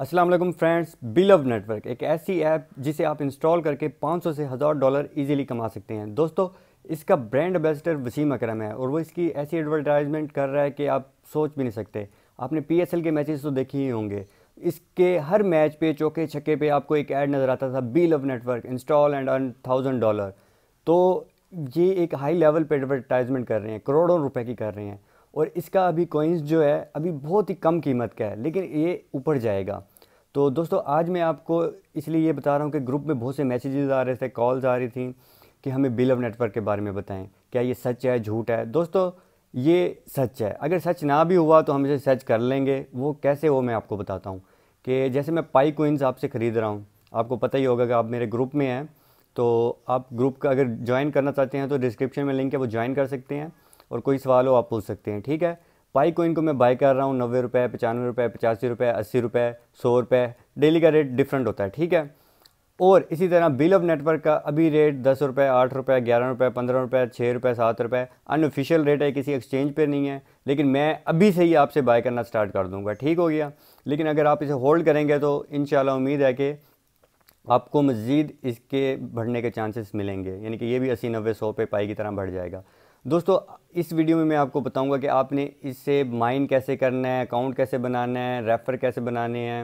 Aslam friends बिलव network एक ऐसी app जिसे आप इंस्टॉल करके 500 से हज़ार डॉलर इजीली कमा सकते हैं दोस्तों इसका ब्रांड एम्बेसडर वसीम अकरम है और वो इसकी ऐसी एडवर्टाइजमेंट कर रहा है कि आप सोच भी नहीं सकते आपने पी के मैचेस तो देखे ही होंगे इसके हर मैच पे चौके छक्के पे आपको एक ऐड नज़र आता था B love network install and earn thousand dollar तो ये एक हाई लेवल पर एडवर्टाइजमेंट कर रहे हैं करोड़ों रुपये की कर रहे हैं और इसका अभी कोइंस जो है अभी बहुत ही कम कीमत का है लेकिन ये ऊपर जाएगा तो दोस्तों आज मैं आपको इसलिए ये बता रहा हूँ कि ग्रुप में बहुत से मैसेजेस आ रहे थे कॉल्स आ रही थी कि हमें बिल ऑफ नेटवर्क के बारे में बताएं क्या ये सच है झूठ है दोस्तों ये सच है अगर सच ना भी हुआ तो हम इसे सच कर लेंगे वो कैसे वो मैं आपको बताता हूँ कि जैसे मैं पाई कोइंस आपसे ख़रीद रहा हूँ आपको पता ही होगा कि आप मेरे ग्रुप में हैं तो आप ग्रुप का अगर ज्वाइन करना चाहते हैं तो डिस्क्रिप्शन में लिंक है वो ज्वाइन कर सकते हैं और कोई सवाल हो आप पूछ सकते हैं ठीक है पाई कोइन को मैं बाय कर रहा हूँ नब्बे रुपये पचानवे रुपये पचासी रुपये अस्सी रुपये सौ रुपये डेली का रेट डिफरेंट होता है ठीक है और इसी तरह बिल ऑफ नेटवर्क का अभी रेट दस रुपये आठ रुपये ग्यारह रुपये पंद्रह रुपये छः रुपये सात रुपये अनऑफिशियल रेट है किसी एक्सचेंज पर नहीं है लेकिन मैं अभी से ही आपसे बाय करना स्टार्ट कर दूंगा ठीक हो गया लेकिन अगर आप इसे होल्ड करेंगे तो इन उम्मीद है कि आपको मज़ीद इसके बढ़ने के चांसेस मिलेंगे यानी कि ये भी अस्सी नब्बे सौ पे पाई की तरह बढ़ जाएगा दोस्तों इस वीडियो में मैं आपको बताऊंगा कि आपने इससे माइन कैसे करना है अकाउंट कैसे बनाना है रेफ़र कैसे बनाने हैं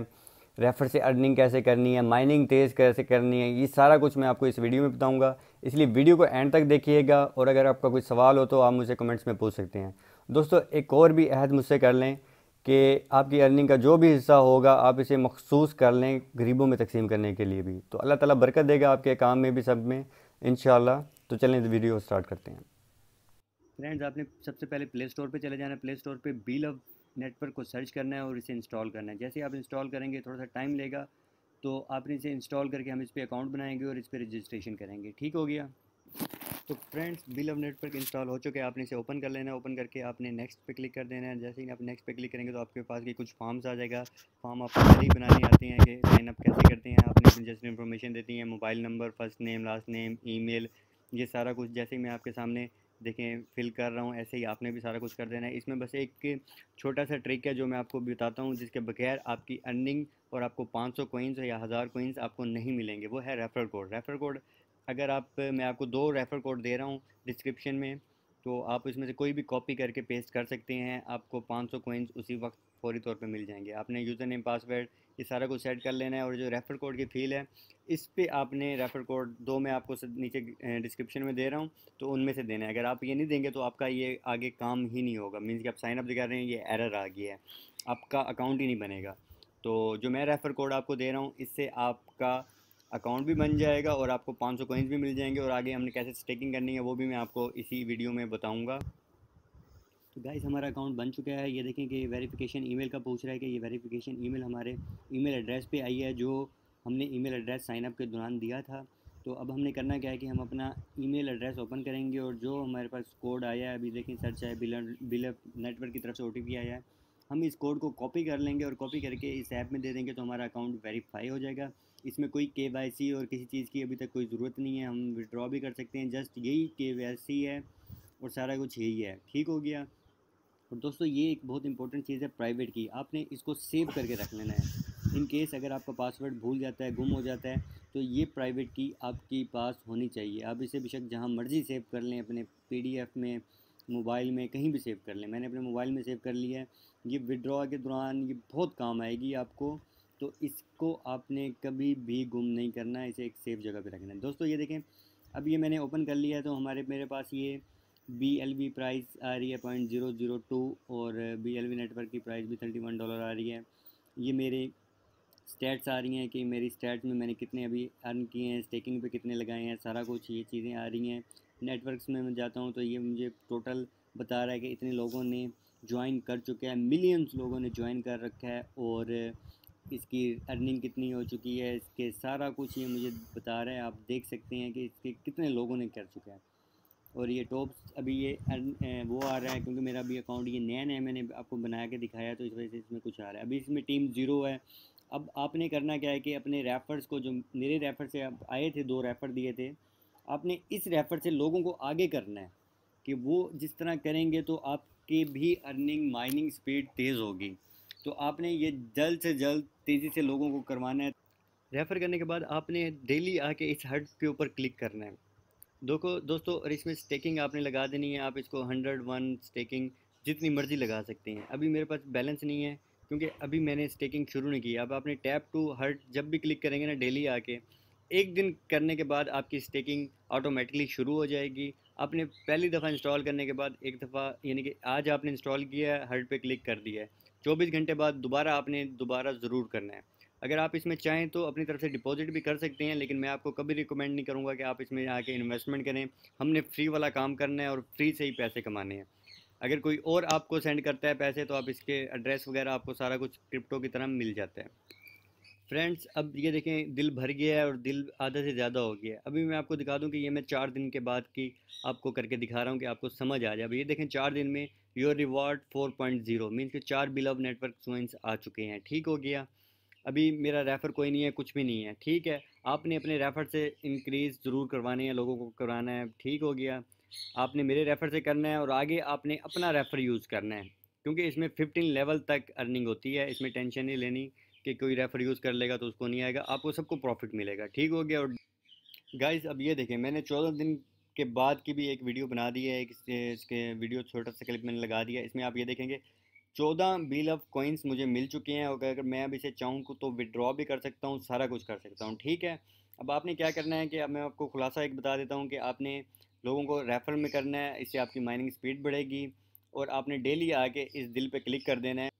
रेफ़र से अर्निंग कैसे करनी है माइनिंग तेज़ कैसे करनी है ये सारा कुछ मैं आपको इस वीडियो में बताऊंगा इसलिए वीडियो को एंड तक देखिएगा और अगर आपका कोई सवाल हो तो आप मुझे कमेंट्स में पूछ सकते हैं दोस्तों एक और भी अहद मुझसे कर लें कि आपकी अर्निंग का जो भी हिस्सा होगा आप इसे मखसूस कर लें गरीबों में तकसीम करने के लिए भी तो अल्लाह ताला बरकत देगा आपके काम में भी सब में इन तो चलें वीडियो स्टार्ट करते हैं फ्रेंड्स आपने सबसे पहले प्ले स्टोर पर चले जाना है प्ले स्टोर पर बी लव नेटवर्क को सर्च करना है और इसे इंस्टॉल करना है जैसे आप इंस्टॉल करेंगे थोड़ा सा टाइम लेगा तो आपने इसे इंस्टॉल करके हम इस पर अकाउंट बनाएंगे और इस पर रजिस्ट्रेशन करेंगे ठीक हो गया तो friends bill of network install हो चुके हैं आपने इसे ओपन कर लेना है ओपन करके आपने नेक्स्ट पे क्लिक कर देना है जैसे ही आप नेक्स्ट पे क्लिक करेंगे तो आपके पास के कुछ फॉर्म्स आ जाएगा फॉर्म आपको पहले ही बनाने आते हैं कि साइन अप कैसे करते हैं आपने अपनी जैसे इन्फॉर्मेशन देती हैं mobile number first name last name ई ये सारा कुछ जैसे ही मैं आपके सामने देखें फिल कर रहा हूँ ऐसे ही आपने भी सारा कुछ कर देना है इसमें बस एक छोटा सा ट्रिक है जो मैं आपको बताता हूँ जिसके बगैर आपकी अर्निंग और आपको 500 सौ कोइंस या हज़ार कोइंस आपको नहीं मिलेंगे वो है रेफ़र कोड रेफ़र कोड अगर आप मैं आपको दो रेफ़र कोड दे रहा हूँ डिस्क्रिप्शन में तो आप इसमें से कोई भी कॉपी करके पेस्ट कर सकते हैं आपको पाँच सौ कोइंस उसी वक्त फौरी तौर पर मिल जाएंगे आपने यूज़र नेम पासवर्ड ये सारा कुछ सेट कर लेना है और जो रेफ़र कोड की फील है इस पर आपने रेफ़र कोड दो मैं आपको नीचे डिस्क्रिप्शन में दे रहा हूँ तो उनमें से देना है अगर आप ये नहीं देंगे तो आपका ये आगे काम ही नहीं होगा मीन्स कि आप साइन अप दिखा रहे हैं ये एरर आ गया है आपका अकाउंट ही नहीं बनेगा तो जो मैं रेफ़र कोड आपको दे रहा हूँ इससे आपका अकाउंट भी बन जाएगा और आपको 500 सौ भी मिल जाएंगे और आगे हमने कैसे स्टेकिंग करनी है वो भी मैं आपको इसी वीडियो में बताऊँगा तो गाइस हमारा अकाउंट बन चुका है ये देखें कि वेरिफिकेशन ईमेल का पूछ रहा है कि ये वेरिफिकेशन ईमेल हमारे ईमेल एड्रेस पे आई है जो हमने ईमेल एड्रेस साइन अप के दौरान दिया था तो अब हमने करना क्या है कि हम अपना ईमेल एड्रेस ओपन करेंगे और जो हमारे पास कोड आया है अभी देखें सर्च है बिलर बिलर नेटवर्क की तरफ से ओ आया है हम इस कोड को कॉपी कर लेंगे और कॉपी करके इस ऐप में दे देंगे तो हमारा अकाउंट वेरीफाई हो जाएगा इसमें कोई के और किसी चीज़ की अभी तक कोई ज़रूरत नहीं है हम विड्रॉ भी कर सकते हैं जस्ट यही के है और सारा कुछ यही है ठीक हो गया और दोस्तों ये एक बहुत इंपॉर्टेंट चीज़ है प्राइवेट की आपने इसको सेव करके रख लेना है इन केस अगर आपका पासवर्ड भूल जाता है गुम हो जाता है तो ये प्राइवेट की आपके पास होनी चाहिए आप इसे बेशक जहाँ मर्ज़ी सेव कर लें अपने पी में मोबाइल में कहीं भी सेव कर लें मैंने अपने मोबाइल में सेव कर लिया है ये विड्रॉ के दौरान ये बहुत काम आएगी आपको तो इसको आपने कभी भी गुम नहीं करना है इसे एक सेफ़ जगह पे रखना है दोस्तों ये देखें अब ये मैंने ओपन कर लिया है तो हमारे मेरे पास ये बी एल वी प्राइस आ रही है पॉइंट ज़ीरो ज़ीरो टू और बी एल वी नेटवर्क की प्राइस भी थर्टी वन डॉलर आ रही है ये मेरे स्टेट्स आ रही हैं कि मेरी स्टेट्स में मैंने कितने अभी अर्न किए हैं स्टेकिंग पे कितने लगाए हैं सारा कुछ ये चीज़ें आ रही हैं नेटवर्क्स में मैं जाता हूँ तो ये मुझे टोटल बता रहा है कि इतने लोगों ने ज्वाइन कर चुके हैं मिलियंस लोगों ने ज्वाइन कर रखा है और इसकी अर्निंग कितनी हो चुकी है इसके सारा कुछ ये मुझे बता रहा है आप देख सकते हैं कि इसके कितने लोगों ने कर चुका है और ये टॉप्स अभी ये अर्न वो आ रहा है क्योंकि मेरा अभी अकाउंट ये नया नया मैंने आपको बना के दिखाया तो इस वजह से इसमें कुछ आ रहा है अभी इसमें टीम ज़ीरो है अब आपने करना क्या है कि अपने रेफर्स को जो मेरे रेफर से आप आए थे दो रेफर दिए थे आपने इस रेफर से लोगों को आगे करना है कि वो जिस तरह करेंगे तो आपकी भी अर्निंग माइनिंग स्पीड तेज़ होगी तो आपने ये जल्द से जल्द तेज़ी से लोगों को करवाना है रेफ़र करने के बाद आपने डेली आके इस हट के ऊपर क्लिक करना है देखो दोस्तों और इसमें स्टेकिंग आपने लगा देनी है आप इसको हंड्रेड वन स्टेकिंग जितनी मर्ज़ी लगा सकते हैं अभी मेरे पास बैलेंस नहीं है क्योंकि अभी मैंने स्टेकिंग शुरू नहीं की अब आपने टैप टू हर्ट जब भी क्लिक करेंगे ना डेली आके एक दिन करने के बाद आपकी स्टेकिंग ऑटोमेटिकली शुरू हो जाएगी आपने पहली दफ़ा इंस्टॉल करने के बाद एक दफ़ा यानी कि आज आपने इंस्टॉल किया है हर्ट पे क्लिक कर दिया है चौबीस घंटे बाद दोबारा आपने दोबारा ज़रूर करना है अगर आप इसमें चाहें तो अपनी तरफ से डिपॉजिट भी कर सकते हैं लेकिन मैं आपको कभी रिकमेंड नहीं करूँगा कि आप इसमें आके इन्वेस्टमेंट करें हमने फ्री वाला काम करना है और फ्री से ही पैसे कमाने हैं अगर कोई और आपको सेंड करता है पैसे तो आप इसके एड्रेस वगैरह आपको सारा कुछ क्रिप्टो की तरह मिल जाता है फ्रेंड्स अब ये देखें दिल भर गया है और दिल आधा से ज़्यादा हो गया है अभी मैं आपको दिखा दूं कि ये मैं चार दिन के बाद की आपको करके दिखा रहा हूं कि आपको समझ आ जाए अब ये देखें चार दिन में your reward 4.0 point zero means के चार बिलव नेटवर्क कॉइन्स आ चुके हैं ठीक हो गया अभी मेरा रेफ़र कोई नहीं है कुछ भी नहीं है ठीक है आपने अपने रेफ़र से इंक्रीज़ ज़रूर करवाने हैं लोगों को करवाना है ठीक हो गया आपने मेरे रेफ़र से करना है और आगे आपने अपना रेफ़र यूज़ करना है क्योंकि इसमें फिफ्टीन लेवल तक अर्निंग होती है इसमें टेंशन नहीं लेनी कि कोई रेफ़र यूज़ कर लेगा तो उसको नहीं आएगा आपको सबको प्रॉफिट मिलेगा ठीक हो गया और गाइज अब ये देखें मैंने चौदह दिन के बाद की भी एक वीडियो बना दी है एक इसके वीडियो छोटा सा क्लिप मैंने लगा दिया इसमें आप ये देखेंगे चौदह बिल ऑफ कॉइन्स मुझे मिल चुके हैं और अगर मैं अब इसे चाहूँ तो विड्रॉ भी कर सकता हूँ सारा कुछ कर सकता हूँ ठीक है अब आपने क्या करना है कि अब मैं आपको खुलासा एक बता देता हूँ कि आपने लोगों को रेफ़र में करना है इससे आपकी माइनिंग स्पीड बढ़ेगी और आपने डेली आके इस दिल पे क्लिक कर देना है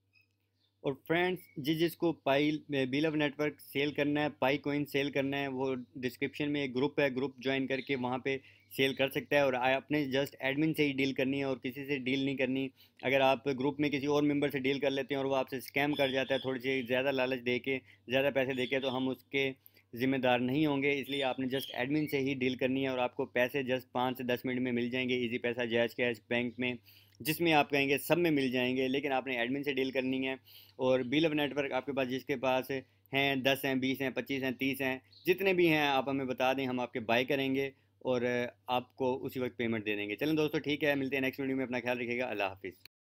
और फ्रेंड्स जिस जिसको पाई बिलव नेटवर्क सेल करना है पाई कोइन सेल करना है वो डिस्क्रिप्शन में एक ग्रुप है ग्रुप ज्वाइन करके वहाँ पे सेल कर सकता है और अपने जस्ट एडमिन से ही डील करनी है और किसी से डील नहीं करनी अगर आप ग्रुप में किसी और मेंबर से डील कर लेते हैं और वो आपसे स्कैम कर जाता है थोड़ी सी ज़्यादा लालच दे के ज़्यादा पैसे दे के तो हम उसके ज़िम्मेदार नहीं होंगे इसलिए आपने जस्ट एडमिन से ही डील करनी है और आपको पैसे जस्ट पाँच से दस मिनट में मिल जाएंगे ईजी पैसा जैज कैश बैंक में जिसमें आप कहेंगे सब में मिल जाएंगे लेकिन आपने एडमिन से डील करनी है और बिल ऑफ नेटवर्क आपके पास जिसके पास हैं दस हैं बीस हैं पच्चीस हैं तीस हैं जितने भी हैं आप हमें बता दें हम आपके बाय करेंगे और आपको उसी वक्त पेमेंट दे देंगे चलें दोस्तों ठीक है मिलते हैं नेक्स्ट वीडियो में अपना ख्याल रखिएगा अल्लाह हाफिज़